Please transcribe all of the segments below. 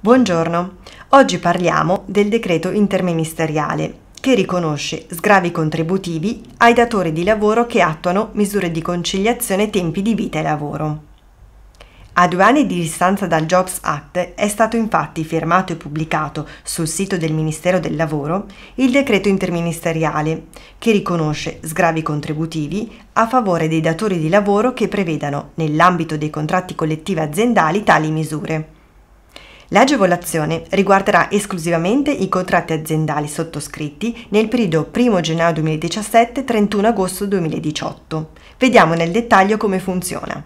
Buongiorno, oggi parliamo del decreto interministeriale che riconosce sgravi contributivi ai datori di lavoro che attuano misure di conciliazione tempi di vita e lavoro. A due anni di distanza dal Jobs Act è stato infatti firmato e pubblicato sul sito del Ministero del Lavoro il decreto interministeriale che riconosce sgravi contributivi a favore dei datori di lavoro che prevedano, nell'ambito dei contratti collettivi aziendali, tali misure. L'agevolazione riguarderà esclusivamente i contratti aziendali sottoscritti nel periodo 1 gennaio 2017-31 agosto 2018. Vediamo nel dettaglio come funziona.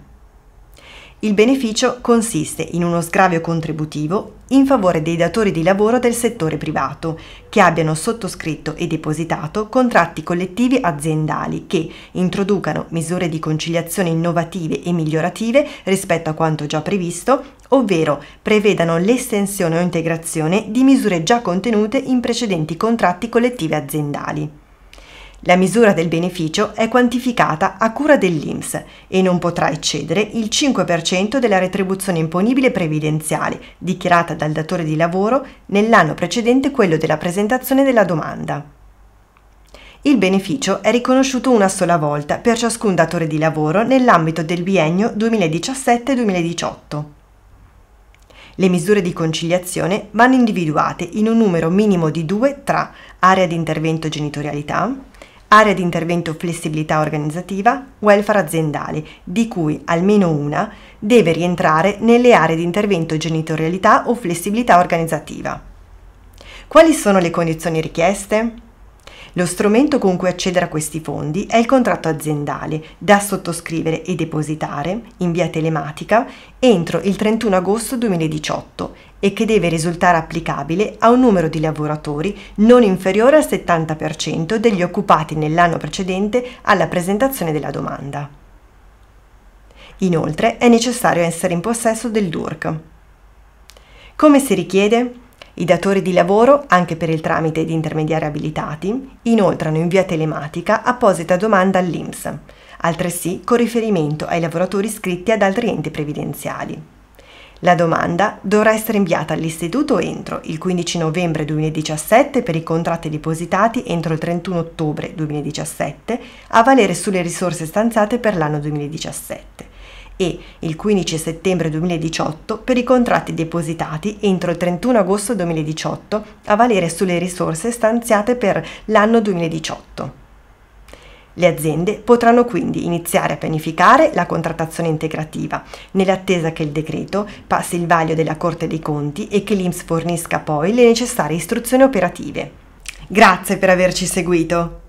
Il beneficio consiste in uno sgravio contributivo in favore dei datori di lavoro del settore privato che abbiano sottoscritto e depositato contratti collettivi aziendali che introducano misure di conciliazione innovative e migliorative rispetto a quanto già previsto, ovvero prevedano l'estensione o integrazione di misure già contenute in precedenti contratti collettivi aziendali. La misura del beneficio è quantificata a cura dell'INPS e non potrà eccedere il 5% della retribuzione imponibile previdenziale dichiarata dal datore di lavoro nell'anno precedente quello della presentazione della domanda. Il beneficio è riconosciuto una sola volta per ciascun datore di lavoro nell'ambito del biennio 2017-2018. Le misure di conciliazione vanno individuate in un numero minimo di due tra area di intervento genitorialità, area di intervento flessibilità organizzativa, welfare aziendali, di cui almeno una deve rientrare nelle aree di intervento genitorialità o flessibilità organizzativa. Quali sono le condizioni richieste? Lo strumento con cui accedere a questi fondi è il contratto aziendale, da sottoscrivere e depositare in via telematica entro il 31 agosto 2018 e che deve risultare applicabile a un numero di lavoratori non inferiore al 70% degli occupati nell'anno precedente alla presentazione della domanda. Inoltre è necessario essere in possesso del DURC. Come si richiede? I datori di lavoro, anche per il tramite di intermediari abilitati, inoltrano in via telematica apposita domanda all'INPS, altresì con riferimento ai lavoratori iscritti ad altri enti previdenziali. La domanda dovrà essere inviata all'Istituto entro il 15 novembre 2017 per i contratti depositati entro il 31 ottobre 2017 a valere sulle risorse stanziate per l'anno 2017 e il 15 settembre 2018 per i contratti depositati entro il 31 agosto 2018 a valere sulle risorse stanziate per l'anno 2018. Le aziende potranno quindi iniziare a pianificare la contrattazione integrativa, nell'attesa che il decreto passi il vaglio della Corte dei Conti e che l'IMS fornisca poi le necessarie istruzioni operative. Grazie per averci seguito!